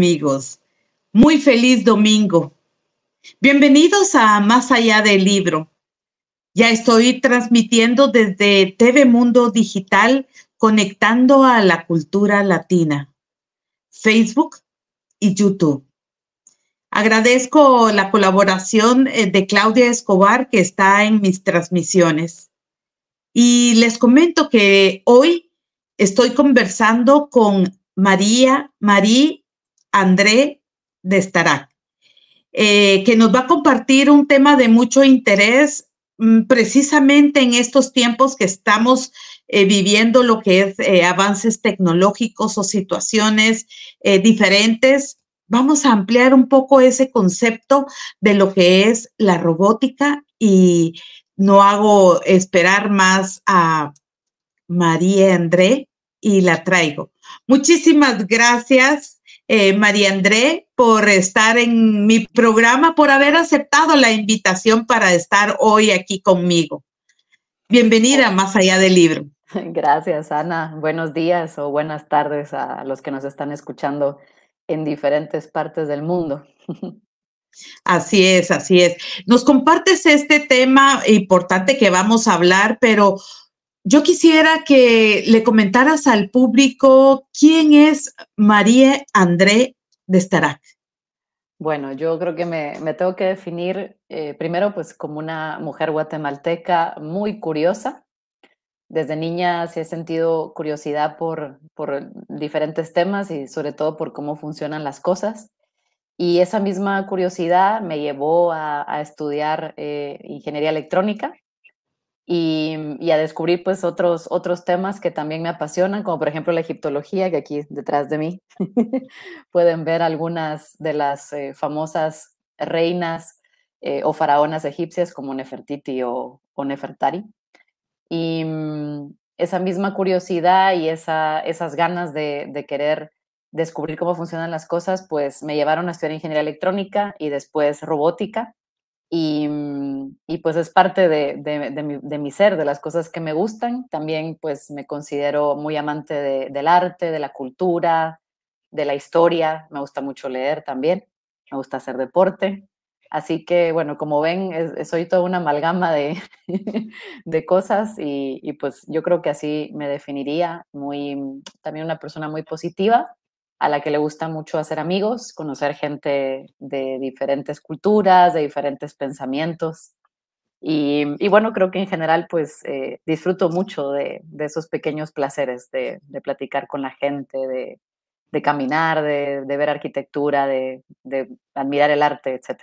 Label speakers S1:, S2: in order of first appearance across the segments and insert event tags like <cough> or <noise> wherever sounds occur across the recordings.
S1: amigos. Muy feliz domingo. Bienvenidos a Más allá del libro. Ya estoy transmitiendo desde TV Mundo Digital, conectando a la cultura latina, Facebook y YouTube. Agradezco la colaboración eh, de Claudia Escobar, que está en mis transmisiones. Y les comento que hoy estoy conversando con María María. André de eh, que nos va a compartir un tema de mucho interés mm, precisamente en estos tiempos que estamos eh, viviendo lo que es eh, avances tecnológicos o situaciones diferentes. Vamos a ampliar un poco ese concepto de lo que es la robótica y no hago esperar más a María André y la traigo. Muchísimas gracias. Eh, María André, por estar en mi programa, por haber aceptado la invitación para estar hoy aquí conmigo. Bienvenida oh. Más Allá del Libro.
S2: <laughs> Gracias, Ana. Buenos días o buenas tardes a los que nos están escuchando en diferentes partes del mundo. <laughs>
S1: Así es, así es. Nos compartes este tema importante que vamos a hablar, pero yo quisiera que le comentaras al público quién es María André de Starac. Bueno,
S2: yo creo que me, tengo que definir eh, primero pues como una mujer guatemalteca muy curiosa. Desde niña sí he sentido curiosidad por, por diferentes temas y sobre todo por cómo funcionan las cosas. Y esa misma curiosidad me llevó a, estudiar eh, ingeniería electrónica y, a descubrir pues otros, otros temas que también me apasionan, como por ejemplo la egiptología, que aquí detrás de mí <laughs> pueden ver algunas de las eh, famosas reinas eh, o faraonas egipcias como Nefertiti o, Nefertari. Y mm, esa misma curiosidad y esa, esas ganas de, de querer descubrir cómo funcionan las cosas, pues me llevaron a estudiar ingeniería electrónica y después robótica Mm, y, pues es parte de, mi, ser, de las cosas que me gustan. También pues me considero muy amante del arte, de la cultura, de la historia. Me gusta mucho leer también, me gusta hacer deporte. Así que bueno, como ven, soy toda una amalgama <laughs> de, cosas y, y pues yo creo que así me definiría, muy, mm, también una persona muy positiva a la que le gusta mucho hacer amigos, conocer gente de diferentes culturas, de diferentes pensamientos. Y, bueno, creo que en general pues eh, disfruto mucho de, esos pequeños placeres, de, platicar con la gente, de, caminar, de, ver arquitectura, de, admirar
S1: el arte, etc.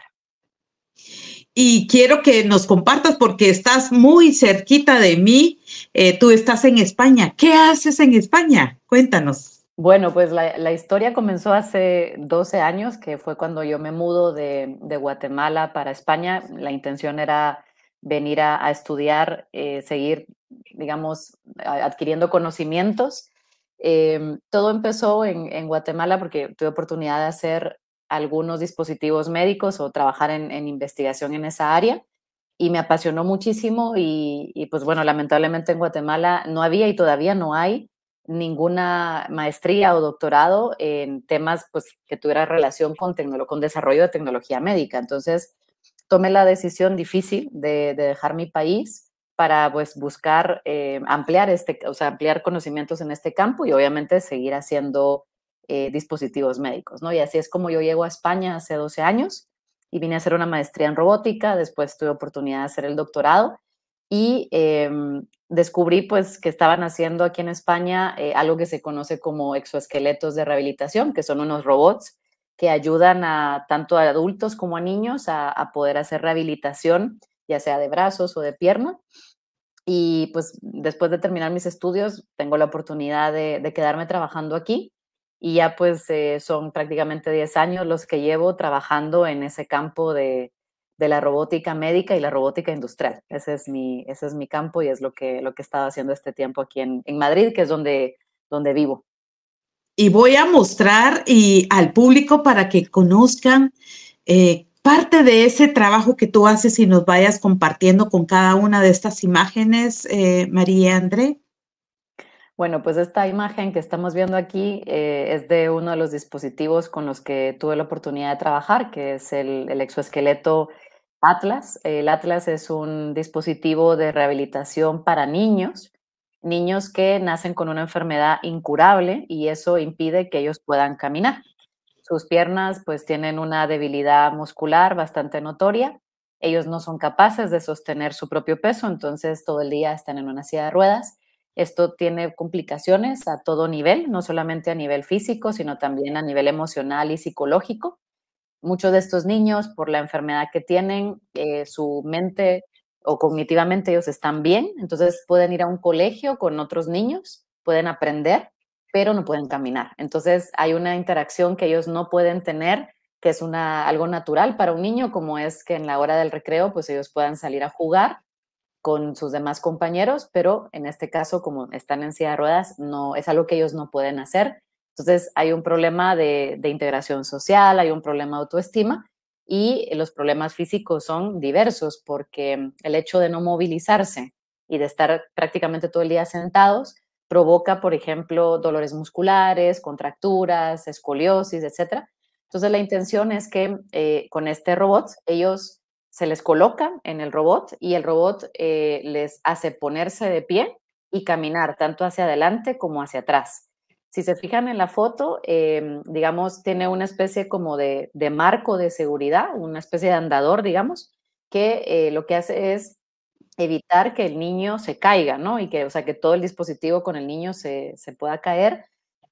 S1: Y quiero que nos compartas porque estás muy cerquita de mí, eh, tú estás en España. ¿Qué haces en España? Cuéntanos.
S2: Bueno, pues la, historia comenzó hace 12 años, que fue cuando yo me mudo de, de Guatemala para España. La intención era venir a, estudiar, eh, seguir, digamos, adquiriendo conocimientos. Em, todo empezó en, en, Guatemala porque tuve oportunidad de hacer algunos dispositivos médicos o trabajar en, investigación en esa área y me apasionó muchísimo y pues bueno, lamentablemente en Guatemala no había y todavía no hay ninguna maestría o doctorado en temas pues, que tuviera relación con, con desarrollo de tecnología médica. Entonces, tomé la decisión difícil de, dejar mi país para pues, buscar eh, ampliar, este, ampliar conocimientos en este campo y obviamente seguir haciendo eh, dispositivos médicos. ¿no? Y así es como yo llego a España hace 12 años y vine a hacer una maestría en robótica, después tuve oportunidad de hacer el doctorado y em, descubrí pues que estaban haciendo aquí en España eh, algo que se conoce como exoesqueletos de rehabilitación, que son unos robots que ayudan a tanto a adultos como a niños a, poder hacer rehabilitación, ya sea de brazos o de pierna. Y pues después de terminar mis estudios, tengo la oportunidad de, quedarme trabajando aquí y ya pues eh, son prácticamente 10 años los que llevo trabajando en ese campo de, de la robótica médica y la robótica industrial. Ese es mi, ese es mi campo y es lo que, lo que he estado haciendo este tiempo aquí en, en Madrid, que es donde, donde vivo.
S1: Y voy a mostrar y al público para que conozcan eh, parte de ese trabajo que tú haces y nos vayas compartiendo con cada una de estas imágenes, eh, María André.
S2: Bueno, pues esta imagen que estamos viendo aquí eh, es de uno de los dispositivos con los que tuve la oportunidad de trabajar, que es el, el exoesqueleto Atlas. El Atlas es un dispositivo de rehabilitación para niños, niños que nacen con una enfermedad incurable y eso impide que ellos puedan caminar. Sus piernas pues tienen una debilidad muscular bastante notoria. Ellos no son capaces de sostener su propio peso, entonces todo el día están en una silla de ruedas. Esto tiene complicaciones a todo nivel, no solamente a nivel físico, sino también a nivel emocional y psicológico. Muchos de estos niños, por la enfermedad que tienen, eh, su mente o cognitivamente ellos están bien, entonces pueden ir a un colegio con otros niños, pueden aprender, pero no pueden caminar. Entonces hay una interacción que ellos no pueden tener, que es una, algo natural para un niño, como es que en la hora del recreo, pues ellos puedan salir a jugar con sus demás compañeros, pero en este caso, como están en silla de ruedas, no, es algo que ellos no pueden hacer entonces hay un problema de, integración social, hay un problema de autoestima y los problemas físicos son diversos porque el hecho de no movilizarse y de estar prácticamente todo el día sentados provoca, por ejemplo, dolores musculares, contracturas, escoliosis, etc. Entonces la intención es que eh, con este robot ellos se les colocan en el robot y el robot eh, les hace ponerse de pie y caminar tanto hacia adelante como hacia atrás si se fijan en la foto, em, digamos, tiene una especie como de, de, marco de seguridad, una especie de andador, digamos, que eh, lo que hace es evitar que el niño se caiga, ¿no? Y que, o sea, que todo el dispositivo con el niño se, se pueda caer.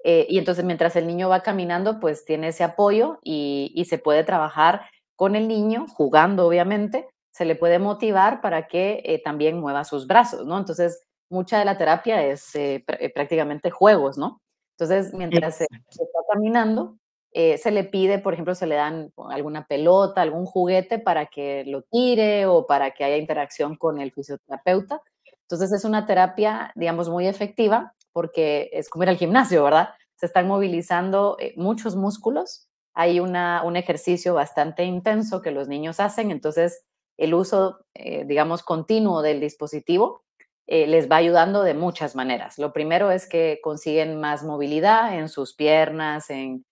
S2: Eh, y entonces, mientras el niño va caminando, pues tiene ese apoyo y, y se puede trabajar con el niño, jugando, obviamente, se le puede motivar para que eh, también mueva sus brazos, ¿no? Entonces, mucha de la terapia es prácticamente juegos, ¿no? Entonces, mientras se, está caminando, eh, se le pide, por ejemplo, se le dan alguna pelota, algún juguete para que lo tire o para que haya interacción con el fisioterapeuta. Entonces es una terapia, digamos, muy efectiva porque es como ir al gimnasio, ¿verdad? Se están movilizando eh, muchos músculos. Hay un ejercicio bastante intenso que los niños hacen, entonces el uso, eh, digamos, continuo del dispositivo eh, les va ayudando de muchas maneras. Lo primero es que consiguen más movilidad en sus piernas, en,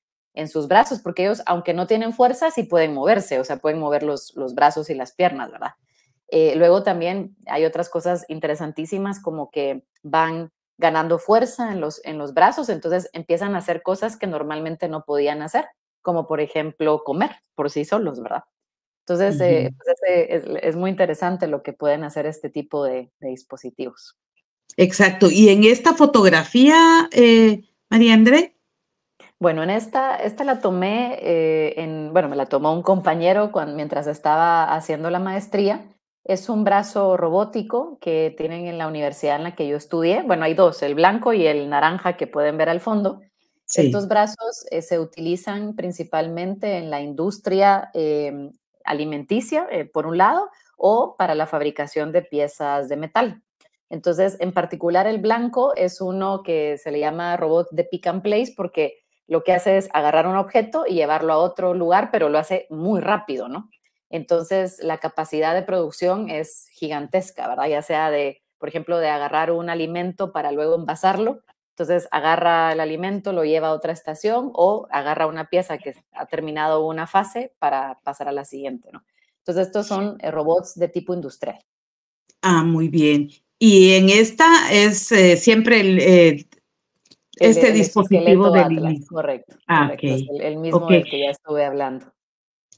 S2: sus brazos, porque ellos, aunque no tienen fuerza, sí pueden moverse, o sea, pueden mover los, brazos y las piernas, ¿verdad? Eh, luego también hay otras cosas interesantísimas como que van ganando fuerza en los, en los brazos, entonces empiezan a hacer cosas que normalmente no podían hacer, como por ejemplo comer por sí solos, ¿verdad? Entonces, eh, pues, es, muy interesante lo que pueden hacer este tipo de,
S1: dispositivos. Exacto. ¿Y en esta fotografía, eh, María André?
S2: Bueno, en esta, esta la tomé, eh, bueno, me la tomó un compañero cuando, mientras estaba haciendo la maestría. Es un brazo robótico que tienen en la universidad en la que yo estudié. Bueno, hay dos, el blanco y el naranja que pueden ver al fondo. Estos brazos se utilizan principalmente en la industria em, alimenticia, eh, por un lado, o para la fabricación de piezas de metal. Entonces, en particular, el blanco es uno que se le llama robot de pick and place porque lo que hace es agarrar un objeto y llevarlo a otro lugar, pero lo hace muy rápido, ¿no? Entonces, la capacidad de producción es gigantesca, ¿verdad? Ya sea de, por ejemplo, de agarrar un alimento para luego envasarlo entonces agarra el alimento, lo lleva a otra estación o agarra una pieza que ha terminado una fase para pasar a la siguiente, ¿no? Entonces estos son eh, robots de tipo industrial.
S1: Ah, muy bien. Y en esta es eh, siempre el, eh, este dispositivo de Correcto. Ah, el, mismo del que
S2: ya estuve hablando.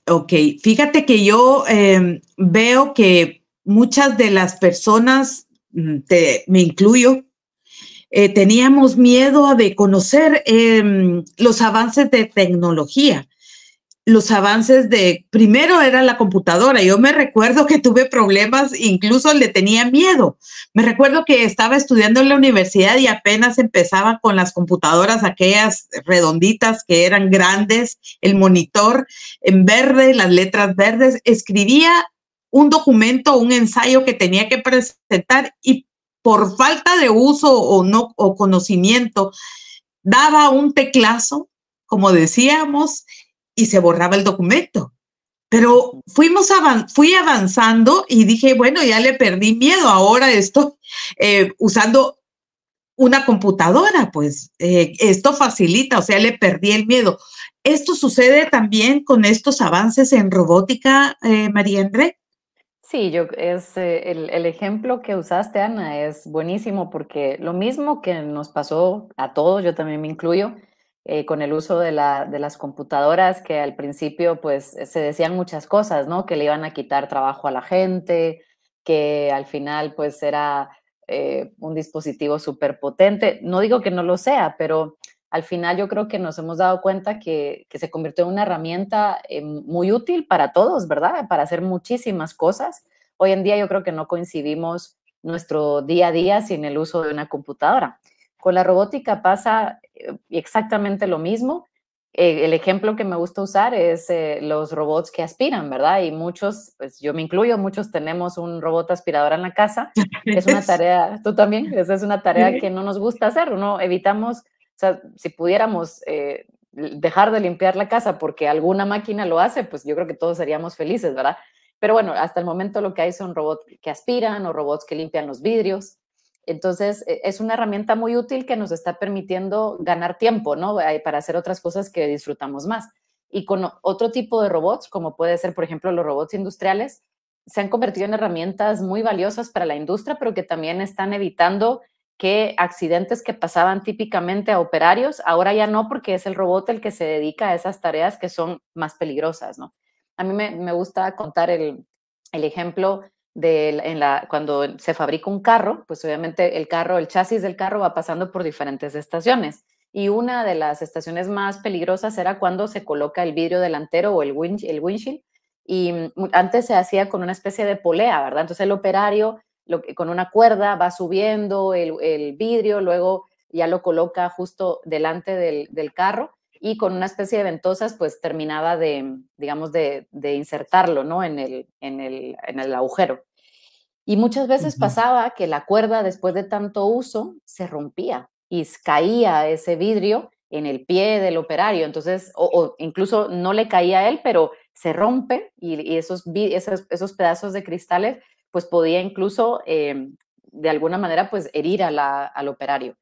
S1: Ok, fíjate que yo em, veo que muchas de las personas, mm, te, me incluyo, eh, teníamos miedo de conocer em, los avances de tecnología los avances de, primero era la computadora, yo me recuerdo que tuve problemas, incluso le tenía miedo. Me recuerdo que estaba estudiando en la universidad y apenas empezaba con las computadoras, aquellas redonditas que eran grandes, el monitor en verde, las letras verdes, escribía un documento, un ensayo que tenía que presentar y por falta de uso o no o conocimiento, daba un teclazo, como decíamos, y se borraba el documento. Pero fuimos fui avanzando y dije, bueno, ya le perdí miedo, ahora estoy eh, usando una computadora, pues eh, esto facilita, o sea, le perdí el miedo. ¿Esto sucede también con estos avances en robótica, eh, María André?
S2: Sí, yo es eh, el, ejemplo que usaste, Ana, es buenísimo porque lo mismo que nos pasó a todos, yo también me incluyo, eh, con el uso de, de, las computadoras, que al principio pues se decían muchas cosas, ¿no? Que le iban a quitar trabajo a la gente, que al final pues era eh, un dispositivo súper potente. No digo que no lo sea, pero al final yo creo que nos hemos dado cuenta que, se convirtió en una herramienta eh, muy útil para todos, ¿verdad? Para hacer muchísimas cosas. Hoy en día yo creo que no coincidimos nuestro día a día sin el uso de una computadora. Con la robótica pasa eh, exactamente lo mismo. Eh, el ejemplo que me gusta usar es los robots que aspiran, ¿verdad? Y muchos, pues yo me incluyo, muchos tenemos un robot aspirador en la casa. Es una <laughs> tarea, tú también, esa es una tarea que no nos gusta hacer. no evitamos o sea, si pudiéramos eh, dejar de limpiar la casa porque alguna máquina lo hace, pues yo creo que todos seríamos felices, ¿verdad? Pero bueno, hasta el momento lo que hay son robots que aspiran o robots que limpian los vidrios. Entonces, e, es una herramienta muy útil que nos está permitiendo ganar tiempo, ¿no? Eh, para hacer otras cosas que disfrutamos más. Y con otro tipo de robots, como puede ser, por ejemplo, los robots industriales, se han convertido en herramientas muy valiosas para la industria, pero que también están evitando que accidentes que pasaban típicamente a operarios, ahora ya no porque es el robot el que se dedica a esas tareas que son más peligrosas, ¿no? A mí me, gusta contar el, ejemplo de la, cuando se fabrica un carro, pues obviamente el carro, el chasis del carro va pasando por diferentes estaciones. Y una de las estaciones más peligrosas era cuando se coloca el vidrio delantero o el, wind, el windshield. Y mm, antes se hacía con una especie de polea, ¿verdad? Entonces el operario lo, con una cuerda, va subiendo el, vidrio, luego ya lo coloca justo delante del, del, carro y con una especie de ventosas pues terminaba de, digamos, de, de insertarlo, ¿no? En el, en el, en el agujero. Y muchas veces pasaba que la cuerda, después de tanto uso, se rompía y caía ese vidrio en el pie del operario. Entonces, o, incluso no le caía a él, pero se rompe y, esos, esos, esos, pedazos de cristales pues podía incluso eh, de alguna manera pues herir al operario.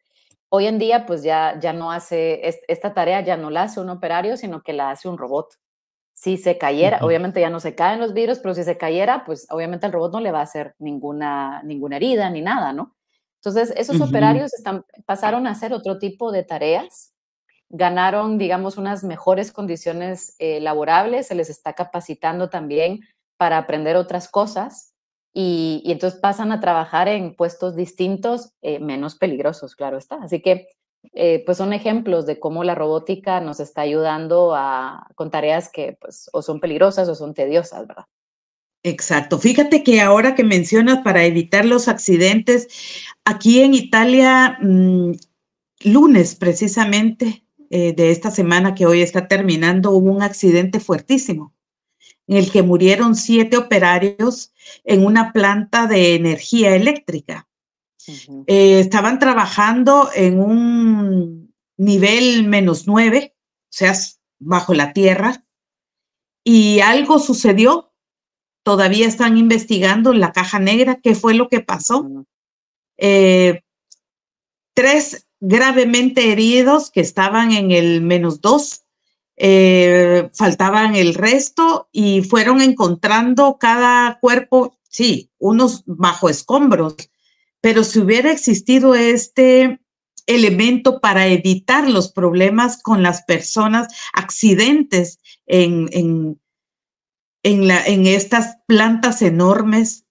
S2: Hoy en día pues ya, ya no hace, esta tarea ya no la hace un operario, sino que la hace un robot. Si se cayera, obviamente ya no se caen los virus, pero si se cayera, pues obviamente el robot no le va a hacer ninguna, ninguna herida ni nada, ¿no? Entonces, esos operarios pasaron a hacer otro tipo de tareas, ganaron, digamos, unas mejores condiciones eh, laborables, se les está capacitando también para aprender otras cosas, y, entonces pasan a trabajar en puestos distintos, eh, menos peligrosos, claro está. Así que, eh, pues son ejemplos de cómo la robótica nos está ayudando con tareas que pues, o son peligrosas o son
S1: tediosas, ¿verdad? Exacto. Fíjate que ahora que mencionas para evitar los accidentes, aquí en Italia, mm, lunes precisamente eh, de esta semana que hoy está terminando, hubo un accidente fuertísimo en el que murieron siete operarios en una planta de energía eléctrica. Eh, estaban trabajando en un nivel menos nueve, o sea, bajo la tierra, y algo sucedió. Todavía están investigando en la caja negra qué fue lo que pasó. Eh, tres gravemente heridos que estaban en el menos dos eh, faltaban el resto y fueron encontrando cada cuerpo, sí, unos bajo escombros, pero si hubiera existido este elemento para evitar los problemas con las personas, accidentes en, estas plantas enormes,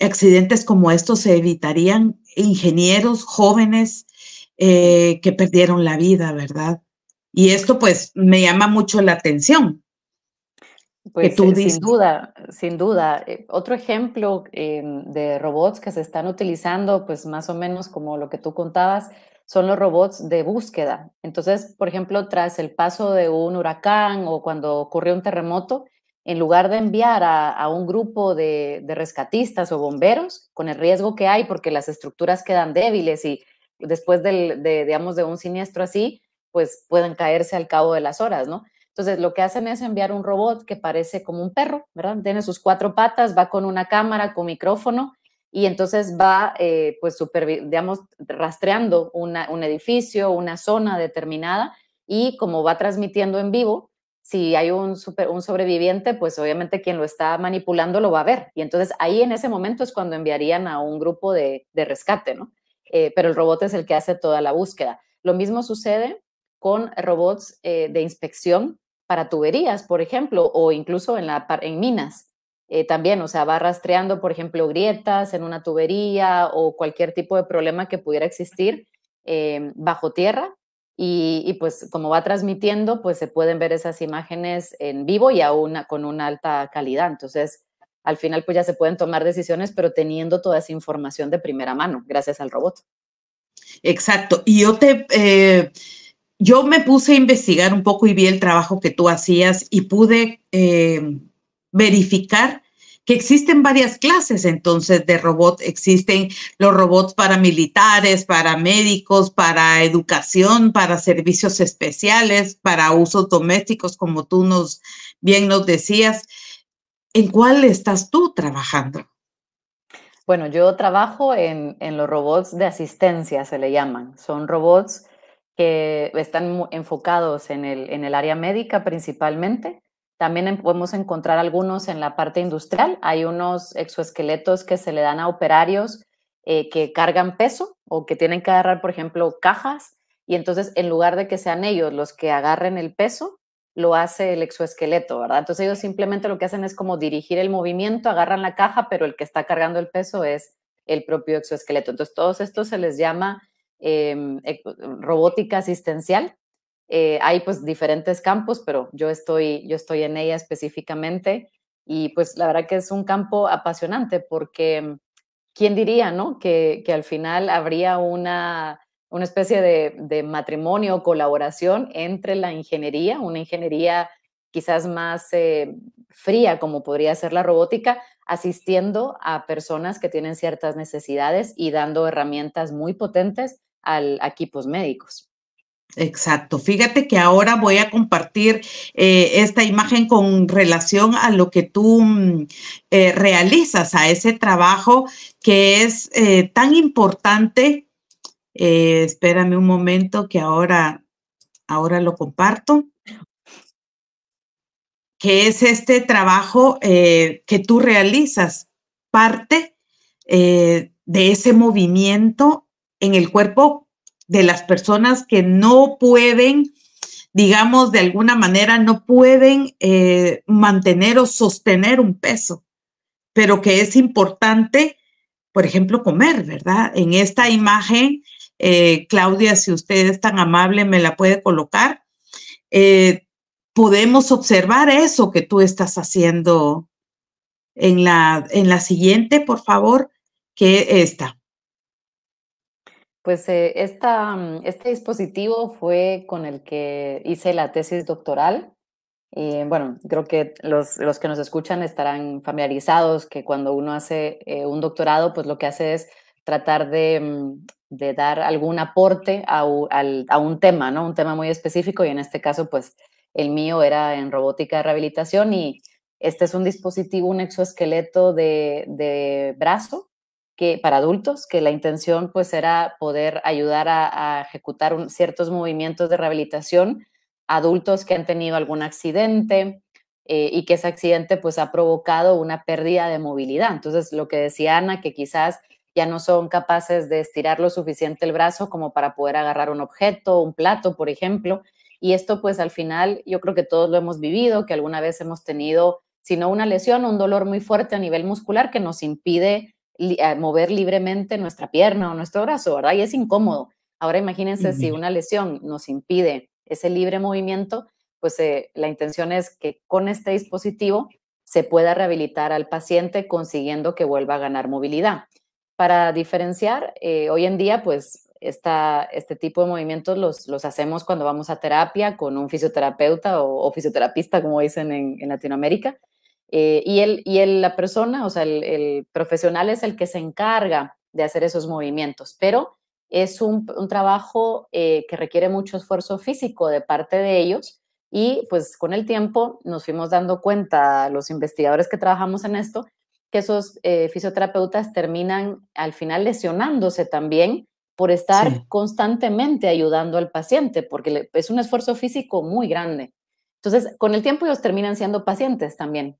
S1: accidentes como estos se evitarían, ingenieros jóvenes eh, que perdieron la vida, ¿verdad? Y esto pues me llama mucho la atención. Pues, eh, sin
S2: duda, sin duda. Eh, otro ejemplo eh, de robots que se están utilizando, pues más o menos como lo que tú contabas, son los robots de búsqueda. Entonces, por ejemplo, tras el paso de un huracán o cuando ocurrió un terremoto, en lugar de enviar a, un grupo de, rescatistas o bomberos, con el riesgo que hay porque las estructuras quedan débiles y después de, digamos, de un siniestro así, pues pueden caerse al cabo de las horas, ¿no? Entonces, lo que hacen es enviar un robot que parece como un perro, ¿verdad? Tiene sus cuatro patas, va con una cámara, con micrófono, y entonces va, eh, pues, digamos, rastreando un edificio, una zona determinada, y como va transmitiendo en vivo, si hay un, super, un sobreviviente, pues obviamente quien lo está manipulando lo va a ver. Y entonces ahí en ese momento es cuando enviarían a un grupo de, rescate, ¿no? Eh, pero el robot es el que hace toda la búsqueda. Lo mismo sucede con robots eh, de inspección para tuberías, por ejemplo, o incluso en, la, en minas. Eh, también, o sea, va rastreando, por ejemplo, grietas en una tubería o cualquier tipo de problema que pudiera existir eh, bajo tierra. Y, pues como va transmitiendo, pues se pueden ver esas imágenes en vivo y aún con una alta calidad. Entonces, al final pues ya se pueden tomar decisiones, pero teniendo toda esa información de primera mano, gracias al robot.
S1: Exacto. Y yo te yo me puse a investigar un poco y vi el trabajo que tú hacías y pude eh, verificar que existen varias clases entonces de robots. Existen los robots paramilitares, médicos para educación, para servicios especiales, para usos domésticos, como tú nos bien nos decías. ¿En cuál estás tú trabajando?
S2: Bueno, yo trabajo en, en los robots de asistencia, se le llaman. Son robots que están enfocados en el, área médica principalmente. También podemos encontrar algunos en la parte industrial. Hay unos exoesqueletos que se le dan a operarios eh, que cargan peso o que tienen que agarrar, por ejemplo, cajas. Y entonces, en lugar de que sean ellos los que agarren el peso, lo hace el exoesqueleto, ¿verdad? Entonces ellos simplemente lo que hacen es como dirigir el movimiento, agarran la caja, pero el que está cargando el peso es el propio exoesqueleto. Entonces, todos estos se les llama Em, e, robótica asistencial. Eh, hay pues diferentes campos, pero yo estoy, yo estoy en ella específicamente y pues la verdad que es un campo apasionante porque quién diría, ¿no? Que, al final habría una, una especie de, de matrimonio o colaboración entre la ingeniería, una ingeniería quizás más eh, fría como podría ser la robótica, asistiendo a personas que tienen ciertas necesidades y dando herramientas muy potentes a equipos médicos.
S1: Exacto. Fíjate que ahora voy a compartir eh, esta imagen con relación a lo que tú mm, eh, realizas, a ese trabajo que es eh, tan importante. espérame un momento que ahora, ahora lo comparto que es este trabajo que tú realizas, parte de ese movimiento en el cuerpo de las personas que no pueden, digamos, de alguna manera, no pueden eh, mantener o sostener un peso, pero que es importante, por ejemplo, comer, ¿verdad? En esta imagen, eh, Claudia, si usted es tan amable, me la puede colocar. Eh, podemos observar eso que tú estás haciendo en la, en la siguiente, por favor, que esta.
S2: Pues eh, mm, este dispositivo fue con el que hice la tesis doctoral. Y eh, bueno, creo que los, los que nos escuchan estarán familiarizados que cuando uno hace eh, un doctorado, pues lo que hace es tratar de, mm, dar algún aporte a, a, un tema, ¿no? Un tema muy específico y en este caso, pues el mío era en robótica de rehabilitación y este es un dispositivo, un exoesqueleto de, de brazo que para adultos, que la intención pues era poder ayudar a, ejecutar ciertos movimientos de rehabilitación adultos que han tenido algún accidente eh, y que ese accidente pues ha provocado una pérdida de movilidad. Entonces, lo que decía Ana, que quizás ya no son capaces de estirar lo suficiente el brazo como para poder agarrar un objeto, un plato, por ejemplo. Y esto pues al final yo creo que todos lo hemos vivido, que alguna vez hemos tenido, si no una lesión, un dolor muy fuerte a nivel muscular que nos impide eh, mover libremente nuestra pierna o nuestro brazo, ¿verdad? Y es incómodo. Ahora imagínense si una lesión nos impide ese libre movimiento, pues eh, la intención es que con este dispositivo se pueda rehabilitar al paciente consiguiendo que vuelva a ganar movilidad. Para diferenciar, eh, hoy en día, pues este tipo de movimientos los, los, hacemos cuando vamos a terapia con un fisioterapeuta o, fisioterapista, como dicen en Latinoamérica, eh, y el, la persona, o sea, el, profesional es el que se encarga de hacer esos movimientos, pero es un, trabajo eh, que requiere mucho esfuerzo físico de parte de ellos y pues con el tiempo nos fuimos dando cuenta, los investigadores que trabajamos en esto, que esos eh, fisioterapeutas terminan al final lesionándose también por estar constantemente ayudando al paciente, porque es un esfuerzo físico muy grande. Entonces, con el tiempo ellos terminan siendo pacientes también,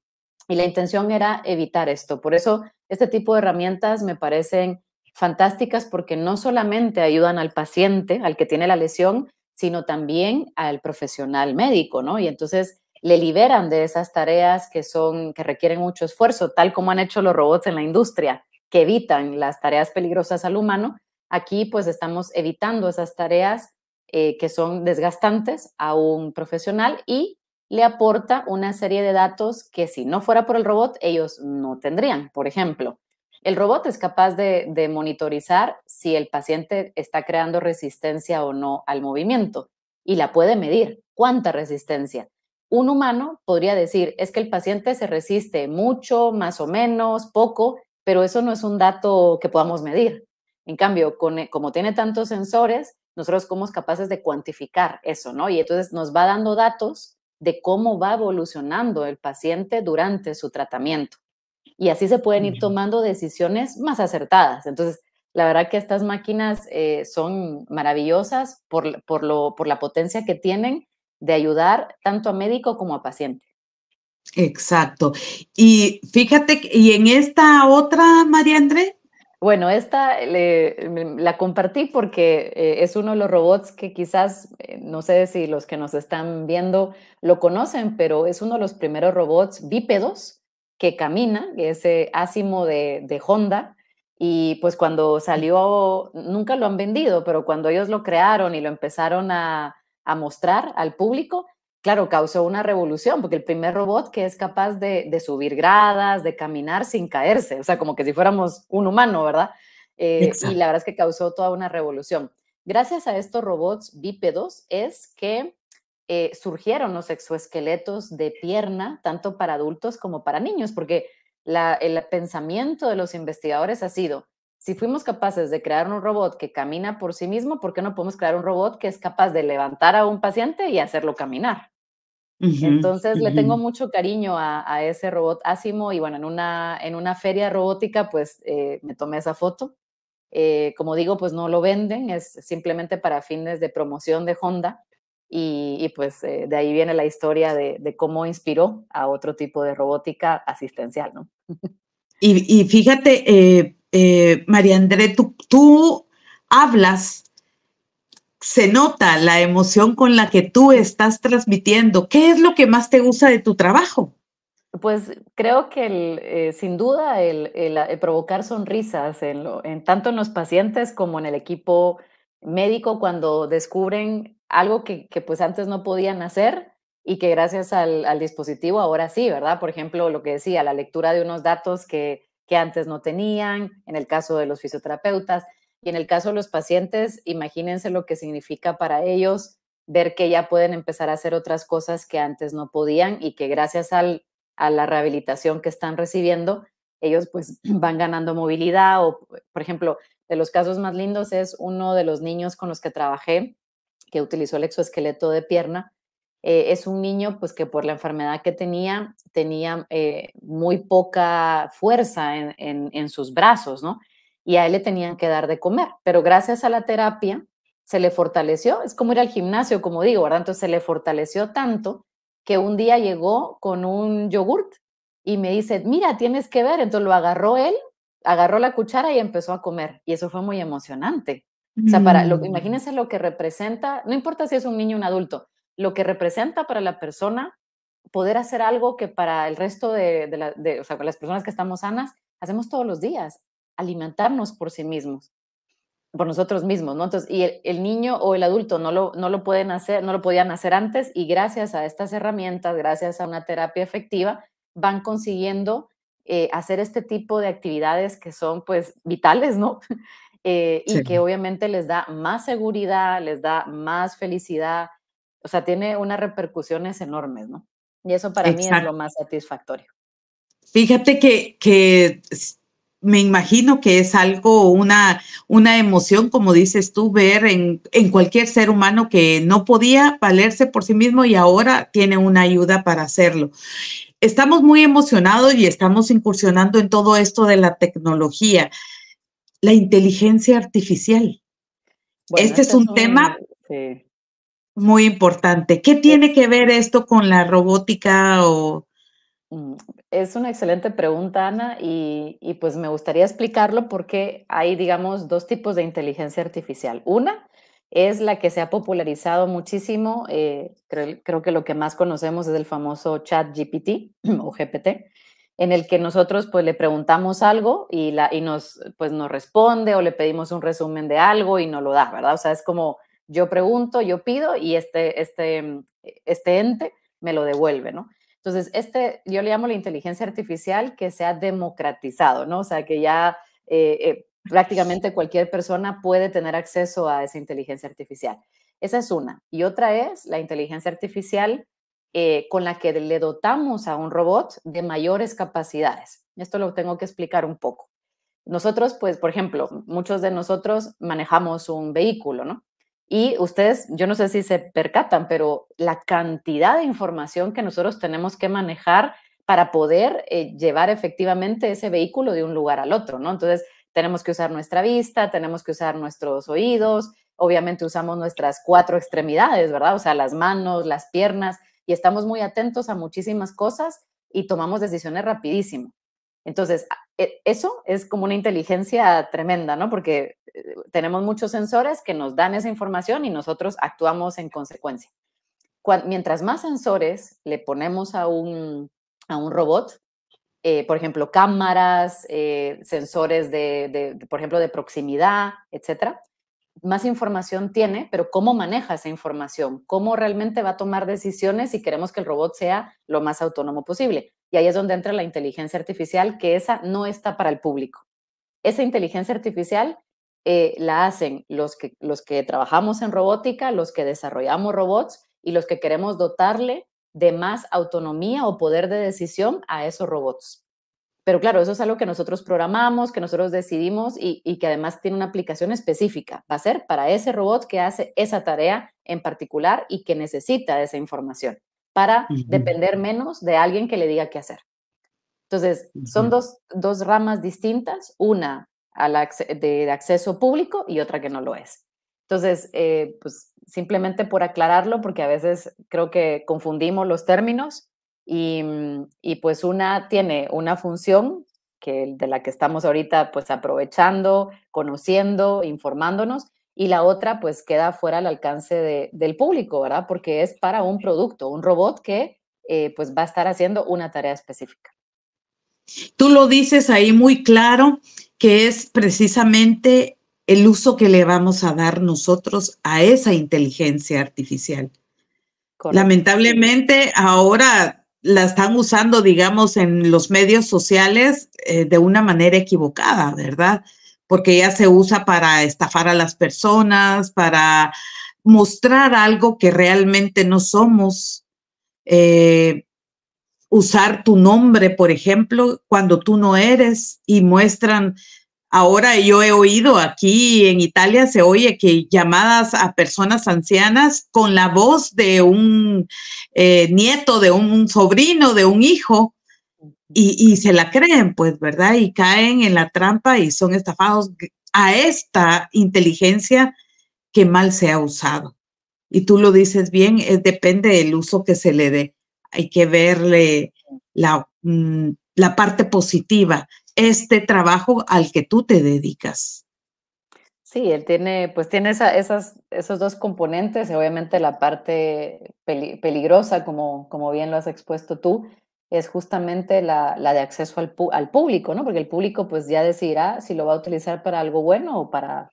S2: y la intención era evitar esto. Por eso este tipo de herramientas me parecen fantásticas porque no solamente ayudan al paciente, al que tiene la lesión, sino también al profesional médico, ¿no? Y entonces le liberan de esas tareas que son que requieren mucho esfuerzo, tal como han hecho los robots en la industria, que evitan las tareas peligrosas al humano. Aquí pues estamos evitando esas tareas eh, que son desgastantes a un profesional y le aporta una serie de datos que si no fuera por el robot ellos no tendrían. Por ejemplo, el robot es capaz de, monitorizar si el paciente está creando resistencia o no al movimiento y la puede medir, cuánta resistencia. Un humano podría decir, es que el paciente se resiste mucho, más o menos, poco, pero eso no es un dato que podamos medir. En cambio, e, como tiene tantos sensores, nosotros somos capaces de cuantificar eso, ¿no? Y entonces nos va dando datos de cómo va evolucionando el paciente durante su tratamiento. Y así se pueden ir tomando decisiones más acertadas. Entonces, la verdad que estas máquinas eh, son maravillosas por, por, lo, por la potencia que tienen de ayudar tanto a médico como a paciente.
S1: Exacto. Y fíjate, y en esta otra, María Andre
S2: bueno, esta mm, la compartí porque eh, es uno de los robots que quizás, eh, no sé si los que nos están viendo lo conocen, pero es uno de los primeros robots bípedos que camina, ese ácimo de, Honda. Y pues cuando salió, nunca lo han vendido, pero cuando ellos lo crearon y lo empezaron a mostrar al público, claro, causó una revolución, porque el primer robot que es capaz de, subir gradas, de caminar sin caerse, o sea, como que si fuéramos un humano, ¿verdad? Eh, y la verdad es que causó toda una revolución. Gracias a estos robots bípedos es que eh, surgieron los exoesqueletos de pierna, tanto para adultos como para niños, porque el pensamiento de los investigadores ha sido, si fuimos capaces de crear un robot que camina por sí mismo, ¿por qué no podemos crear un robot que es capaz de levantar a un paciente y hacerlo caminar?
S1: Entonces le tengo
S2: mucho cariño a, ese robot Asimo y bueno, en una, en una feria robótica pues eh, me tomé esa foto. Eh, como digo, pues no lo venden, es simplemente para fines de promoción de Honda y, pues eh, de ahí viene la historia de, cómo inspiró a otro tipo de robótica
S1: asistencial, ¿no? Y, y, fíjate, eh, eh, María André, tú, hablas, se nota la emoción con la que tú estás transmitiendo. ¿Qué es lo que más te gusta de tu trabajo?
S2: Pues creo que eh, sin duda el, eh, provocar sonrisas en tanto en los pacientes como en el equipo médico cuando descubren algo que, pues antes no podían hacer y que gracias al, dispositivo ahora sí, ¿verdad? Por ejemplo, lo que decía, la lectura de unos datos que que antes no tenían, en el caso de los fisioterapeutas y en el caso de los pacientes, imagínense lo que significa para ellos ver que ya pueden empezar a hacer otras cosas que antes no podían y que gracias al, a la rehabilitación que están recibiendo, ellos pues <clears throat> van ganando movilidad o, por ejemplo, de los casos más lindos es uno de los niños con los que trabajé que utilizó el exoesqueleto de pierna eh, es un niño pues que por la enfermedad que tenía, tenía eh, muy poca fuerza en, sus brazos, ¿no? Y a él le tenían que dar de comer, pero gracias a la terapia se le fortaleció, es como ir al gimnasio, como digo, ¿verdad? Entonces se le fortaleció tanto que un día llegó con un yogurt y me dice, mira, tienes que ver, entonces lo agarró él, agarró la cuchara y empezó a comer, y eso fue muy emocionante. O sea, para lo, mm. imagínense lo que representa, no importa si es un niño o un adulto, lo que representa para la persona poder hacer algo que para el resto de, las personas que estamos sanas hacemos todos los días, alimentarnos por sí mismos, por nosotros mismos, ¿no? Entonces, y el, niño o el adulto no lo, no lo pueden hacer, no lo podían hacer antes y gracias a estas herramientas, gracias a una terapia efectiva, van consiguiendo eh, hacer este tipo de actividades que son pues vitales, ¿no? <laughs> Eh, y que obviamente les da más seguridad, les da más felicidad, o sea, tiene unas repercusiones enormes, ¿no? Y eso para mí es lo más satisfactorio.
S1: Fíjate que, me imagino que es algo, una, una emoción, como dices tú, ver en, cualquier ser humano que no podía valerse por sí mismo y ahora tiene una ayuda para hacerlo. Estamos muy emocionados y estamos incursionando en todo esto de la tecnología, la inteligencia artificial. Este, este, es un, tema... Sí muy importante. ¿Qué tiene que ver esto con la robótica o...? Mm, es
S2: una excelente pregunta, Ana, y, pues me gustaría explicarlo porque hay, digamos, dos tipos de inteligencia artificial. Una es la que se ha popularizado muchísimo, eh, creo, que lo que más conocemos es el famoso chat GPT <clears throat> o GPT, en el que nosotros pues le preguntamos algo y, la, y nos, pues, nos responde o le pedimos un resumen de algo y no lo da, ¿verdad? O sea, es como yo pregunto, yo pido y este, este, mm, este ente me lo devuelve, ¿no? Entonces, este, yo le llamo la inteligencia artificial que se ha democratizado, ¿no? O sea, que ya eh, eh, prácticamente cualquier persona puede tener acceso a esa inteligencia artificial. Esa es una. Y otra es la inteligencia artificial eh, con la que le dotamos a un robot de mayores capacidades. Esto lo tengo que explicar un poco. Nosotros, pues, por ejemplo, muchos de nosotros manejamos un vehículo, ¿no? Y ustedes, yo no sé si se percatan, pero la cantidad de información que nosotros tenemos que manejar para poder eh, llevar efectivamente ese vehículo de un lugar al otro, ¿no? Entonces, tenemos que usar nuestra vista, tenemos que usar nuestros oídos, obviamente usamos nuestras cuatro extremidades, ¿verdad? O sea, las manos, las piernas, y estamos muy atentos a muchísimas cosas y tomamos decisiones rapidísimo. Entonces, e, eso es como una inteligencia tremenda, ¿no? Porque tenemos muchos sensores que nos dan esa información y nosotros actuamos en consecuencia. mientras más sensores le ponemos a un, a un robot, eh, por ejemplo, cámaras, eh, sensores de, por ejemplo, de proximidad, etcétera, más información tiene, pero cómo maneja esa información, cómo realmente va a tomar decisiones si queremos que el robot sea lo más autónomo posible. Y ahí es donde entra la inteligencia artificial, que esa no está para el público. Esa inteligencia artificial eh, la hacen los que, los que trabajamos en robótica, los que desarrollamos robots y los que queremos dotarle de más autonomía o poder de decisión a esos robots. Pero claro, eso es algo que nosotros programamos, que nosotros decidimos y, que además tiene una aplicación específica. Va a ser para ese robot que hace esa tarea en particular y que necesita esa información para depender menos de alguien que le diga qué hacer. Entonces, son dos, dos ramas distintas. Una de acceso público y otra que no lo es. Entonces, eh, pues simplemente por aclararlo, porque a veces creo que confundimos los términos y, mm, pues una tiene una función que de la que estamos ahorita pues aprovechando, conociendo, informándonos y la otra pues queda fuera al alcance del público, ¿verdad? Porque es para un producto, un robot que eh, pues va a estar haciendo una tarea específica.
S1: Tú lo dices ahí muy claro, que es precisamente el uso que le vamos a dar nosotros a esa inteligencia artificial. Lamentablemente ahora la están usando, digamos, en los medios sociales eh, de una manera equivocada, ¿verdad? Porque ya se usa para estafar a las personas, para mostrar algo que realmente no somos. Eh, usar tu nombre, por ejemplo, cuando tú no eres y muestran, ahora yo he oído aquí en Italia se oye que llamadas a personas ancianas con la voz de un eh, nieto, de un, sobrino, de un hijo. Y, y se la creen, pues, ¿verdad? Y caen en la trampa y son estafados a esta inteligencia que mal se ha usado. Y tú lo dices bien, eh, depende del uso que se le dé hay que verle mm, la, parte positiva, este trabajo al que tú te dedicas.
S2: Sí, él tiene, pues tiene esas, esos dos componentes, obviamente la parte peligrosa, como, como bien lo has expuesto tú, es justamente la, la de acceso al, al, público, ¿no? Porque el público pues ya decidirá si lo va a utilizar para algo bueno o para,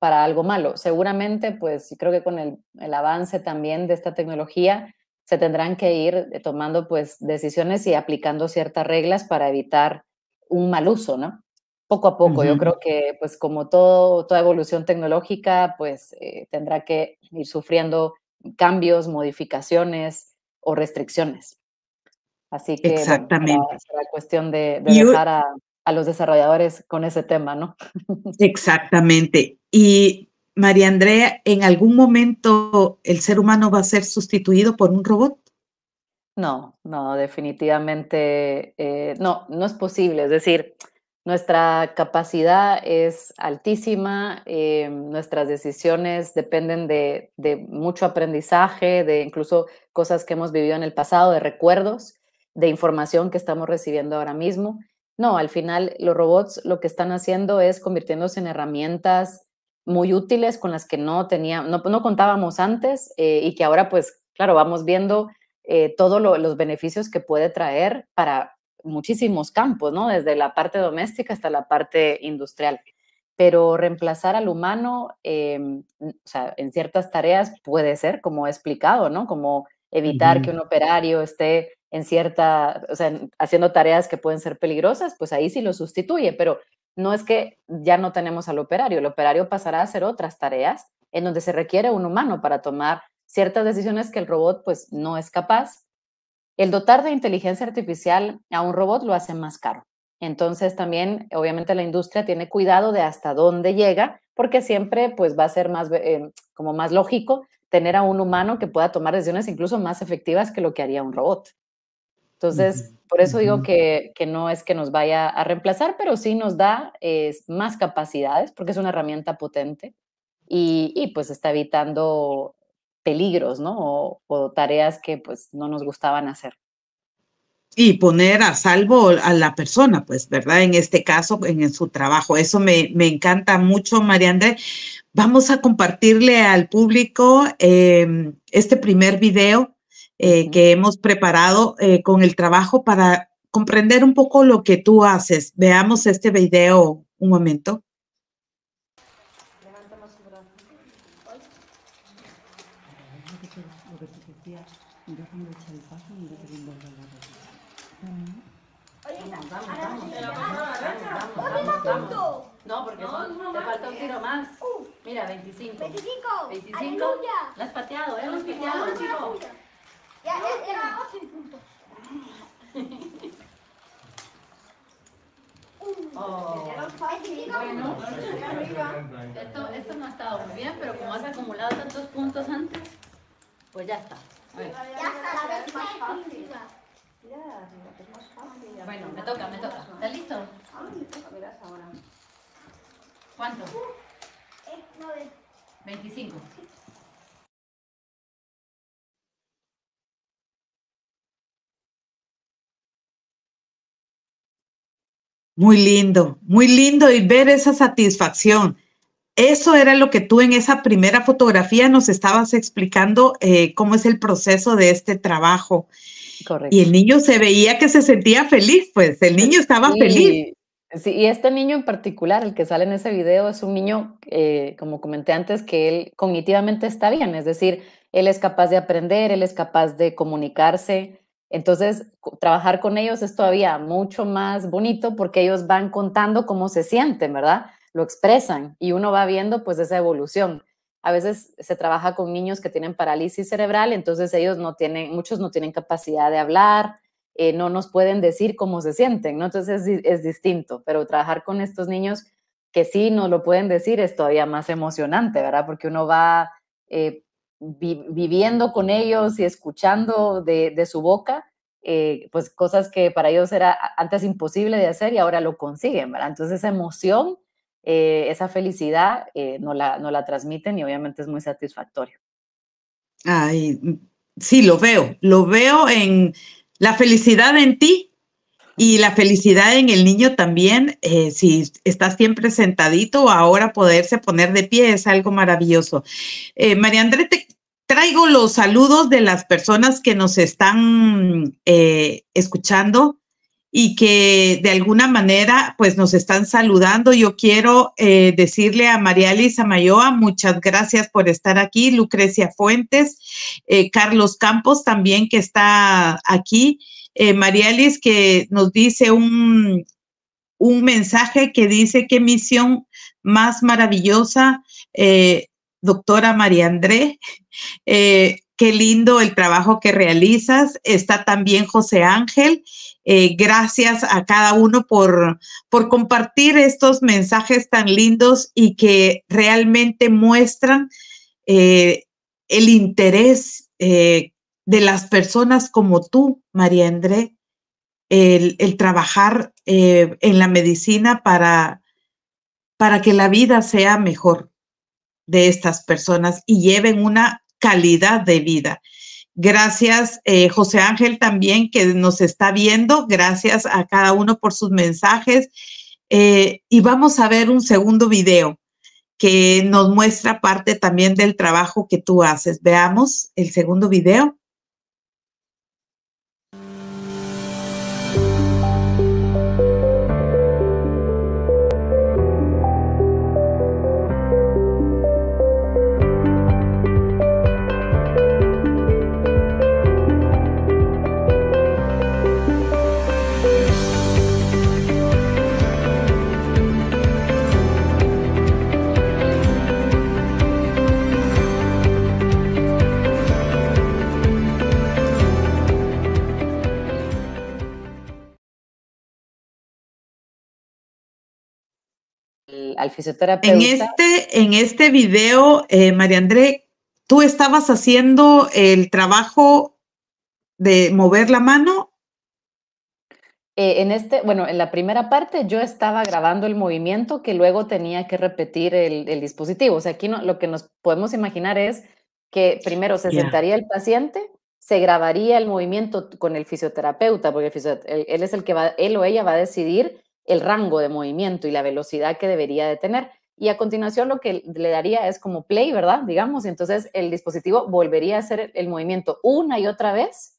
S2: para algo malo. Seguramente, pues creo que con el, el avance también de esta tecnología, se tendrán que ir eh, tomando pues decisiones y aplicando ciertas reglas para evitar un mal uso, ¿no? Poco a poco, yo creo que pues como todo, toda evolución tecnológica pues eh, tendrá que ir sufriendo cambios, modificaciones o restricciones. Así que Exactamente. la cuestión de, dejar a, a los desarrolladores con ese tema, ¿no?
S1: <laughs> Exactamente. Y María Andrea, ¿en algún momento el ser humano va a ser sustituido por un robot?
S2: No, no, definitivamente eh, no, no es posible. Es decir, nuestra capacidad es altísima, eh, nuestras decisiones dependen de, mucho aprendizaje, de incluso cosas que hemos vivido en el pasado, de recuerdos, de información que estamos recibiendo ahora mismo. No, al final los robots lo que están haciendo es convirtiéndose en herramientas muy útiles con las que no, tenía, no, no contábamos antes eh, y que ahora pues claro, vamos viendo eh, todos los beneficios que puede traer para muchísimos campos, ¿no? Desde la parte doméstica hasta la parte industrial. Pero reemplazar al humano, eh, o sea, en ciertas tareas puede ser, como he explicado, ¿no? Como evitar que un operario esté en cierta, o sea, haciendo tareas que pueden ser peligrosas, pues ahí sí lo sustituye, pero no es que ya no tenemos al operario, el operario pasará a hacer otras tareas en donde se requiere un humano para tomar ciertas decisiones que el robot pues no es capaz. El dotar de inteligencia artificial a un robot lo hace más caro. Entonces también obviamente la industria tiene cuidado de hasta dónde llega porque siempre pues va a ser más eh, como más lógico tener a un humano que pueda tomar decisiones incluso más efectivas que lo que haría un robot. Entonces, por eso digo que, no es que nos vaya a reemplazar, pero sí nos da más capacidades porque es una herramienta potente y, pues está evitando peligros, ¿no? O, tareas que pues no nos gustaban hacer.
S1: Y poner a salvo a la persona, pues, ¿verdad? En este caso, en, su trabajo. Eso me, encanta mucho, Mariander. Vamos a compartirle al público em, este primer video eh, que hemos preparado eh, con el trabajo para comprender un poco lo que tú haces. Veamos este video un momento.
S2: No, porque son, no, no, te falta un tiro más. Uh. Mira, 25. 25. 25. Las has pateado, ¿eh? Las has pateado, chico.
S1: Ya, ya, ya, sin Oh. Bueno,
S2: esto, no ha estado muy bien, pero como has acumulado tantos puntos antes, pues ya está. Ya
S1: Bueno. Bueno, me toca, me toca. ¿Estás listo? ¿Cuánto? 25. Eh, Muy lindo, muy lindo y ver esa satisfacción. Eso era lo que tú en esa primera fotografía nos estabas explicando eh, cómo es el proceso de este trabajo. Correcto. Y el niño se veía que se sentía feliz, pues el niño estaba feliz.
S2: Sí, y este niño en particular, el que sale en ese video, es un niño, eh, como comenté antes, que él cognitivamente está bien, es decir, él es capaz de aprender, él es capaz de comunicarse, entonces, trabajar con ellos es todavía mucho más bonito porque ellos van contando cómo se sienten, ¿verdad? Lo expresan y uno va viendo pues esa evolución. A veces se trabaja con niños que tienen parálisis cerebral, entonces ellos no tienen, muchos no tienen capacidad de hablar, eh, no nos pueden decir cómo se sienten, ¿no? Entonces es, distinto, pero trabajar con estos niños que sí nos lo pueden decir es todavía más emocionante, ¿verdad? Porque uno va eh, viviendo con ellos y escuchando de, su boca, eh, pues cosas que para ellos era antes imposible de hacer y ahora lo consiguen, ¿verdad? Entonces esa emoción, eh, esa felicidad, eh, no, la, no la transmiten y obviamente es muy satisfactorio.
S1: Ay, mm, sí, lo veo, lo veo en la felicidad en ti y la felicidad en el niño también, eh, si está siempre sentadito, ahora poderse poner de pie es algo maravilloso. Eh, María Andrés, te traigo los saludos de las personas que nos están eh, escuchando y que de alguna manera pues nos están saludando. Yo quiero decirle a María Elisa Mayoa, muchas gracias por estar aquí, Lucrecia Fuentes, Carlos Campos también que está aquí eh, Marialis, que nos dice un, mensaje que dice qué misión más maravillosa, eh, doctora María André. Eh, qué lindo el trabajo que realizas. Está también José Ángel. Eh, gracias a cada uno por, por compartir estos mensajes tan lindos y que realmente muestran el interés eh, de las personas como tú, María André, el, trabajar eh, en la medicina para, para que la vida sea mejor de estas personas y lleven una calidad de vida. Gracias, eh, José Ángel, también que nos está viendo. Gracias a cada uno por sus mensajes. Eh, y vamos a ver un segundo video que nos muestra parte también del trabajo que tú haces. Veamos el segundo video.
S2: fisioterapeuta. En este,
S1: en este video, eh, María André, tú estabas haciendo el trabajo de mover la mano.
S2: Eh, en este, bueno, en la primera parte yo estaba grabando el movimiento que luego tenía que repetir el, dispositivo. O sea, aquí no, lo que nos podemos imaginar es que primero se sentaría el paciente, se grabaría el movimiento con el fisioterapeuta, porque él, es el que va, él o ella va a decidir el rango de movimiento y la velocidad que debería de tener. Y a continuación lo que le daría es como play, ¿verdad? Digamos, entonces el dispositivo volvería a hacer el movimiento una y otra vez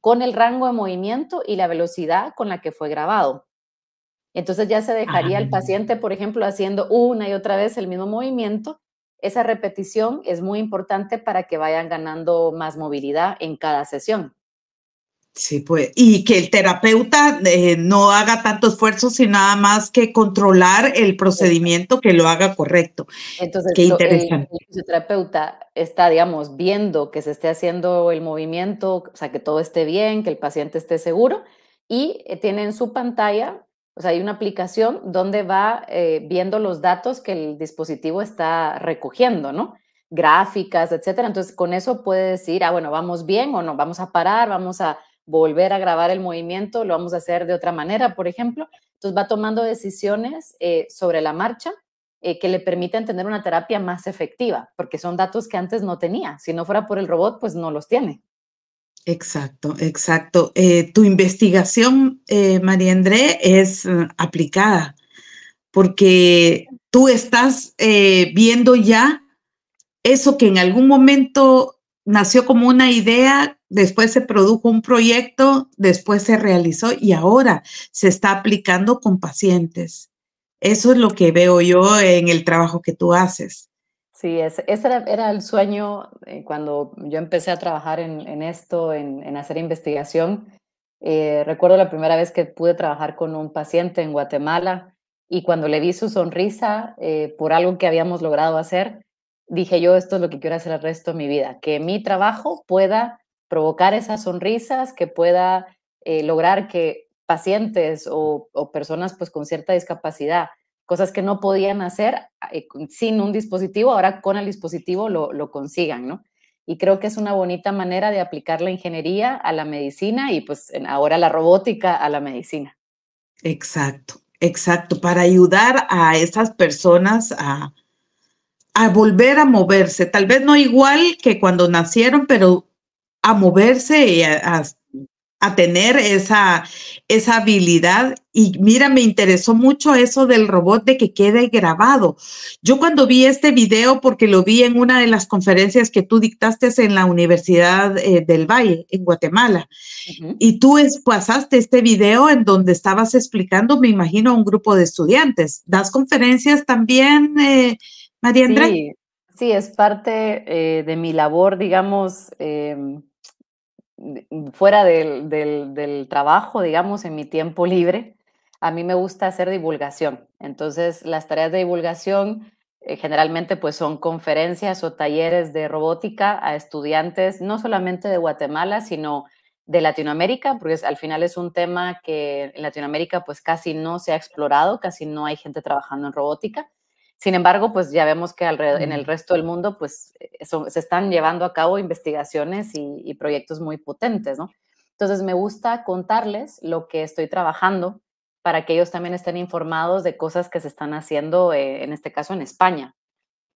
S2: con el rango de movimiento y la velocidad con la que fue grabado. Entonces ya se ah, dejaría al paciente, por ejemplo, haciendo una y otra vez el mismo movimiento. Esa repetición es muy importante para que vayan ganando más movilidad en cada sesión.
S1: Sí, pues, y que el terapeuta eh, no haga tanto esfuerzo, sino nada más que controlar el procedimiento que lo haga correcto.
S2: Entonces, que El, terapeuta está, digamos, viendo que se esté haciendo el movimiento, o sea, que todo esté bien, que el paciente esté seguro, y eh, tiene en su pantalla, o sea, hay una aplicación donde va eh, viendo los datos que el dispositivo está recogiendo, ¿no? Gráficas, etcétera. Entonces, con eso puede decir, ah, bueno, vamos bien o no, vamos a parar, vamos a volver a grabar el movimiento, lo vamos a hacer de otra manera, por ejemplo. Entonces va tomando decisiones eh, sobre la marcha eh, que le permiten tener una terapia más efectiva, porque son datos que antes no tenía. Si no fuera por el robot, pues no los tiene.
S1: Exacto, exacto. Eh, tu investigación, María André, es aplicada, porque tú estás viendo ya eso que en algún momento nació como una idea, después se produjo un proyecto, después se realizó y ahora se está aplicando con pacientes. Eso es lo que veo yo en el trabajo que tú haces.
S2: Sí, ese, era, el sueño eh, cuando yo empecé a trabajar en, esto, en, hacer investigación. Eh, recuerdo la primera vez que pude trabajar con un paciente en Guatemala y cuando le vi su sonrisa eh, por algo que habíamos logrado hacer, dije yo, esto es lo que quiero hacer el resto de mi vida, que mi trabajo pueda provocar esas sonrisas, que pueda eh, lograr que pacientes o, personas pues con cierta discapacidad, cosas que no podían hacer ah, eh, sin un dispositivo, ahora con el dispositivo lo, lo consigan, ¿no? Y creo que es una bonita manera de aplicar la ingeniería a la medicina y pues ahora la robótica a la medicina.
S1: Exacto, exacto, para ayudar a esas personas a, a volver a moverse, tal vez no igual que cuando nacieron, pero a moverse y a, tener esa, esa habilidad. Y mira, me interesó mucho eso del robot de que quede grabado. Yo cuando vi este video, porque lo vi en una de las conferencias que tú dictaste en la Universidad eh, del Valle, en Guatemala, y tú pasaste este video en donde estabas explicando, me imagino, a un grupo de estudiantes. ¿Das conferencias también? Eh,
S2: Sí, es parte eh, de mi labor, digamos, em, mm, fuera del, trabajo, digamos, en mi tiempo libre. A mí me gusta hacer divulgación. Entonces, las tareas de divulgación eh, generalmente pues son conferencias o talleres de robótica a estudiantes, no solamente de Guatemala, sino de Latinoamérica, porque al final es un tema que en Latinoamérica pues casi no se ha explorado, casi no hay gente trabajando en robótica. Sin embargo, pues ya vemos que en el resto del mundo, pues se están llevando a cabo investigaciones y, proyectos muy potentes, ¿no? Entonces me gusta contarles lo que estoy trabajando para que ellos también estén informados de cosas que se están haciendo, eh, en este caso en España.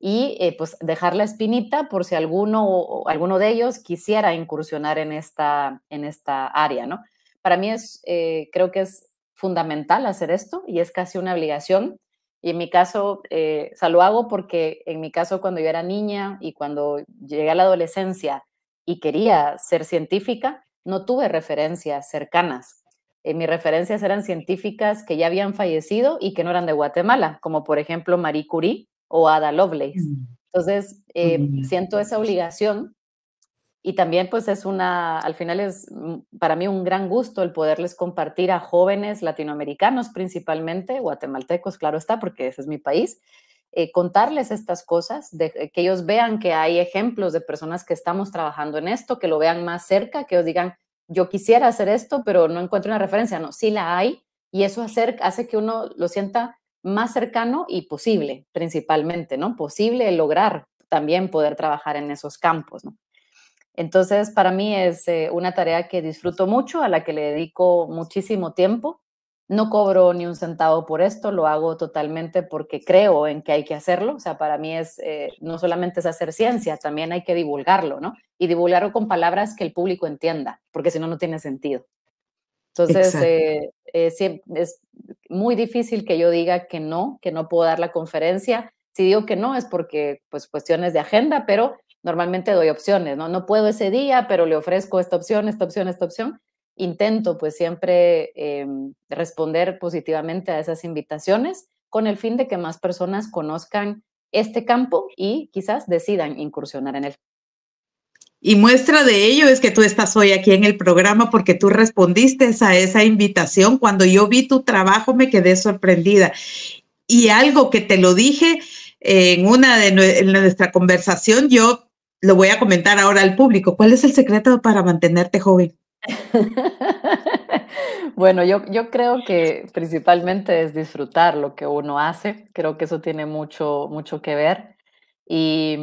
S2: Y eh, pues dejar la espinita por si alguno, alguno de ellos quisiera incursionar en esta, en esta área, ¿no? Para mí es, eh, creo que es fundamental hacer esto y es casi una obligación y en mi caso, eh, o lo hago porque en mi caso cuando yo era niña y cuando llegué a la adolescencia y quería ser científica, no tuve referencias cercanas. Eh, mis referencias eran científicas que ya habían fallecido y que no eran de Guatemala, como por ejemplo Marie Curie o Ada Lovelace. Mm. Entonces, eh, mm. siento esa obligación y también pues es una, al final es para mí un gran gusto el poderles compartir a jóvenes latinoamericanos principalmente, guatemaltecos, claro está, porque ese es mi país, eh, contarles estas cosas, de, eh, que ellos vean que hay ejemplos de personas que estamos trabajando en esto, que lo vean más cerca, que os digan, yo quisiera hacer esto, pero no encuentro una referencia, no, sí la hay y eso hace que uno lo sienta más cercano y posible, principalmente, ¿no? Posible lograr también poder trabajar en esos campos, ¿no? Entonces, para mí es eh, una tarea que disfruto mucho, a la que le dedico muchísimo tiempo. No cobro ni un centavo por esto, lo hago totalmente porque creo en que hay que hacerlo. O sea, para mí es, eh, no solamente es hacer ciencia, también hay que divulgarlo, ¿no? Y divulgarlo con palabras que el público entienda, porque si no, no tiene sentido. Entonces, eh, es muy difícil que yo diga que no, que no puedo dar la conferencia. Si digo que no es porque, pues, cuestiones de agenda, pero normalmente doy opciones, ¿no? No puedo ese día, pero le ofrezco esta opción, esta opción, esta opción. Intento pues siempre eh, responder positivamente a esas invitaciones con el fin de que más personas conozcan este campo y quizás decidan incursionar en él.
S1: Y muestra de ello es que tú estás hoy aquí en el programa porque tú respondiste a esa invitación. Cuando yo vi tu trabajo me quedé sorprendida. Y algo que te lo dije en una de en nuestra conversación, yo lo voy a comentar ahora al público. ¿Cuál es el secreto para mantenerte joven? <laughs>
S2: bueno, yo, yo creo que principalmente es disfrutar lo que uno hace. Creo que eso tiene mucho, mucho que ver. Y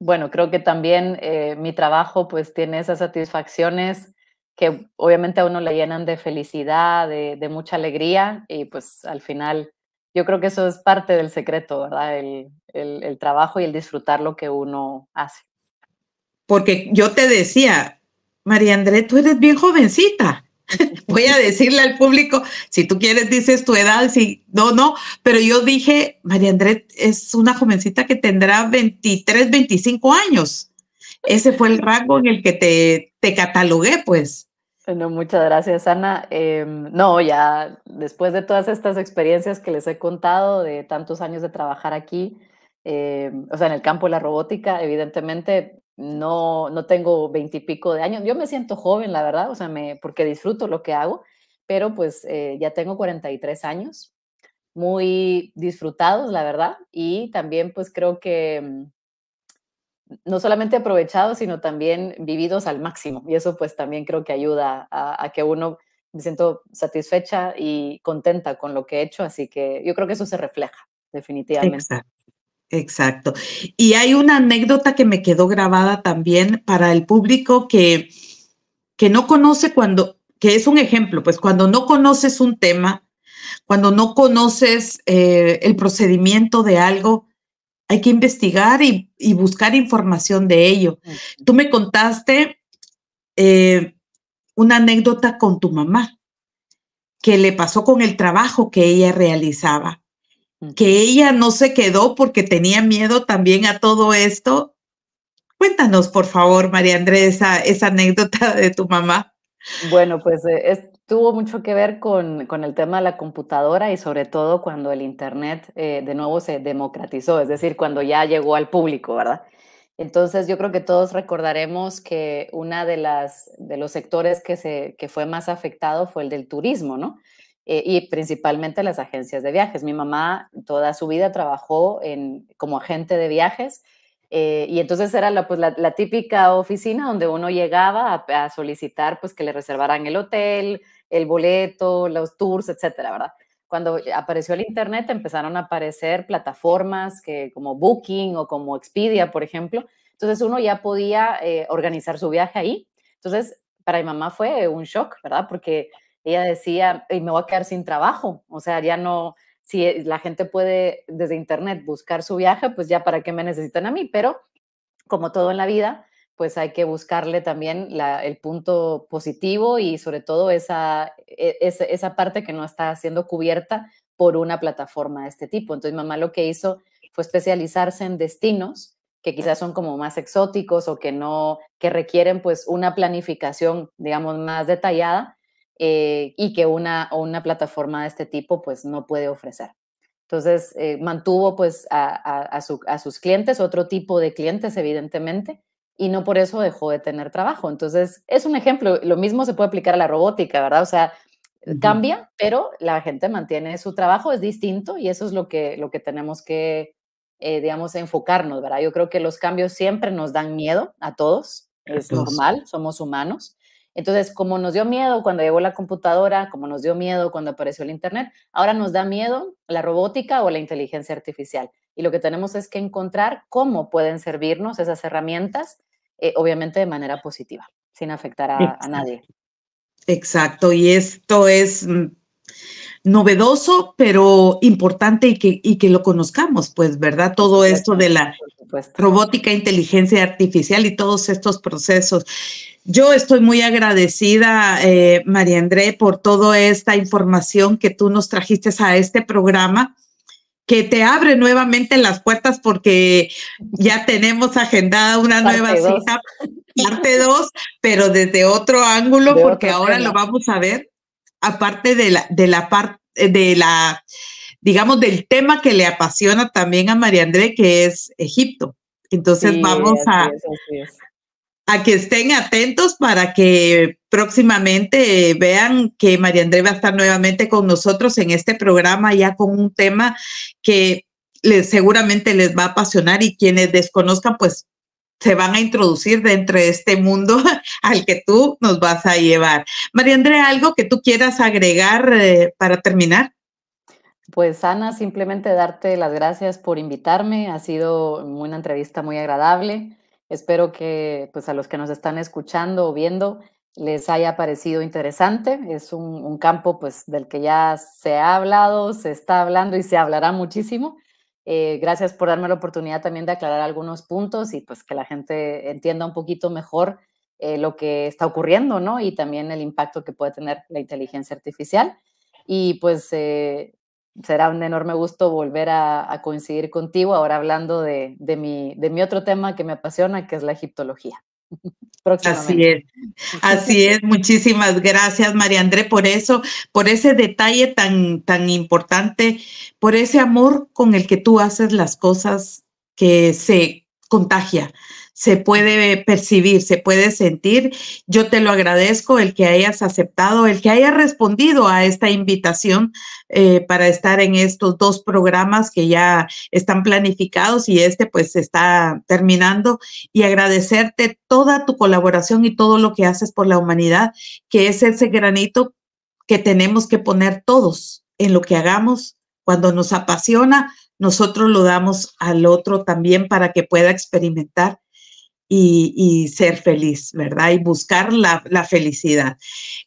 S2: bueno, creo que también eh, mi trabajo pues tiene esas satisfacciones que obviamente a uno le llenan de felicidad, de, mucha alegría y pues al final yo creo que eso es parte del secreto, ¿verdad? el trabajo y el disfrutar lo que uno hace
S1: porque yo te decía, María André, tú eres bien jovencita. <laughs> Voy a decirle al público, si tú quieres dices tu edad, si no, no, pero yo dije, María Andrés es una jovencita que tendrá 23, 25 años. Ese fue el <laughs> rango en el que te, te catalogué, pues.
S2: Bueno, muchas gracias, Ana. Em, no, ya después de todas estas experiencias que les he contado, de tantos años de trabajar aquí, em, o sea, en el campo de la robótica, evidentemente no, no tengo veintipico de años. Yo me siento joven, la verdad, o sea, me, porque disfruto lo que hago, pero pues eh, ya tengo 43 años, muy disfrutados, la verdad, y también pues creo que mm, no solamente aprovechados, sino también vividos al máximo. Y eso pues también creo que ayuda a, que uno me siento satisfecha y contenta con lo que he hecho, así que yo creo que eso se refleja definitivamente.
S1: Exacto. Y hay una anécdota que me quedó grabada también para el público que, que no conoce cuando, que es un ejemplo, pues cuando no conoces un tema, cuando no conoces eh, el procedimiento de algo, hay que investigar y, buscar información de ello. Tú me contaste eh, una anécdota con tu mamá que le pasó con el trabajo que ella realizaba que ella no se quedó porque tenía miedo también a todo esto. Cuéntanos, por favor, María Andrés, esa anécdota de tu mamá.
S2: Bueno, pues eh, tuvo mucho que ver con, con, el tema de la computadora y sobre todo cuando el Internet eh, de nuevo se democratizó, es decir, cuando ya llegó al público, ¿verdad? Entonces yo creo que todos recordaremos que uno de, las, de los sectores que, se, que fue más afectado fue el del turismo, ¿no? Eh, y principalmente las agencias de viajes. Mi mamá toda su vida trabajó en, como agente de viajes eh, y entonces era pues, la, típica oficina donde uno llegaba a, solicitar pues que le reservaran el hotel, el boleto, los tours, etcétera, ¿verdad? Cuando apareció el Internet empezaron a aparecer plataformas que, como Booking o como Expedia, por ejemplo. Entonces uno ya podía eh, organizar su viaje ahí. Entonces, para mi mamá fue un shock, ¿verdad? Porque ella decía, y me voy a quedar sin trabajo, o sea, ya no, si eh, la gente puede desde internet buscar su viaje, pues ya para qué me necesitan a mí, pero como todo en la vida, pues hay que buscarle también el punto positivo y sobre todo e, esa, esa, parte que no está siendo cubierta por una plataforma de este tipo. Entonces, mamá lo que hizo fue especializarse en destinos que quizás son como más exóticos o que no, que requieren pues una planificación, digamos, más detallada eh, y que una, plataforma de este tipo pues no puede ofrecer. Entonces eh, mantuvo pues a, sus clientes, otro tipo de clientes evidentemente, y no por eso dejó de tener trabajo. Entonces es un ejemplo, lo mismo se puede aplicar a la robótica, ¿verdad? O sea, cambia, pero la gente mantiene su trabajo, es distinto y eso es lo que, lo que tenemos que, eh, digamos, enfocarnos, ¿verdad? Yo creo que los cambios siempre nos dan miedo a todos, es normal, somos humanos, entonces, como nos dio miedo cuando llegó la computadora, como nos dio miedo cuando apareció el Internet, ahora nos da miedo la robótica o la inteligencia artificial. Y lo que tenemos es que encontrar cómo pueden servirnos esas herramientas, eh, obviamente de manera positiva, sin afectar a
S1: nadie. Exacto, y esto es mm, novedoso, pero importante y que, que lo conozcamos, pues, ¿verdad? Todo esto de la robótica, inteligencia artificial y todos estos procesos. Yo estoy muy agradecida, eh, María André, por toda esta información que tú nos trajiste a este programa que te abre nuevamente las puertas porque ya tenemos agendada una nueva cita, parte 2, pero desde otro ángulo, porque ahora lo vamos a ver aparte de la, de la parte, eh, de la, digamos, del tema que le apasiona también a María André, que es Egipto. Entonces vamos a, a que estén atentos para que próximamente vean que María André va a estar nuevamente con nosotros en este programa ya con un tema que seguramente les va a apasionar y quienes desconozcan, pues se van a introducir dentro de este mundo <laughs> al que tú nos vas a llevar. María Andrea, ¿algo que tú quieras agregar eh, para terminar?
S2: Pues Ana, simplemente darte las gracias por invitarme. Ha sido una entrevista muy agradable. Espero que pues, a los que nos están escuchando o viendo les haya parecido interesante. Es un, un campo pues, del que ya se ha hablado, se está hablando y se hablará muchísimo. Eh, gracias por darme la oportunidad también de aclarar algunos puntos y pues que la gente entienda un poquito mejor eh, lo que está ocurriendo, ¿no? Y también el impacto que puede tener la inteligencia artificial. Y pues eh, será un enorme gusto volver a, coincidir contigo ahora hablando de
S1: mi
S2: otro tema que me apasiona, que es la egiptología.
S1: <laughs> Así es, así es. Muchísimas gracias, María André, por eso, por ese detalle tan, tan importante, por ese amor con el que tú haces las cosas que se contagia, se puede percibir, se puede sentir. Yo te lo agradezco el que hayas aceptado, el que hayas respondido a esta invitación eh, para estar en estos dos programas que ya están planificados y este pues está terminando y agradecerte toda tu colaboración y todo lo que haces por la humanidad, que es ese granito que tenemos que poner todos en lo que hagamos cuando nos apasiona. Nosotros lo damos al otro también para que pueda experimentar y, ser feliz, ¿verdad? Y buscar la, felicidad.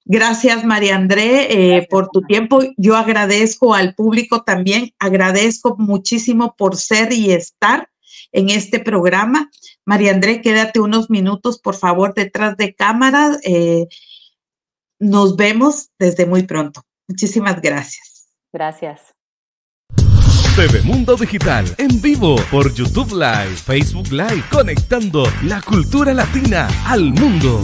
S1: Gracias, María André, eh, por tu tiempo. Yo agradezco al público también, agradezco muchísimo por ser y estar en este programa. María André, quédate unos minutos, por favor, detrás de cámara. Eh, nos vemos desde muy pronto. Muchísimas gracias. Gracias. TV Mundo Digital en vivo por YouTube Live, Facebook Live, conectando la cultura latina al mundo.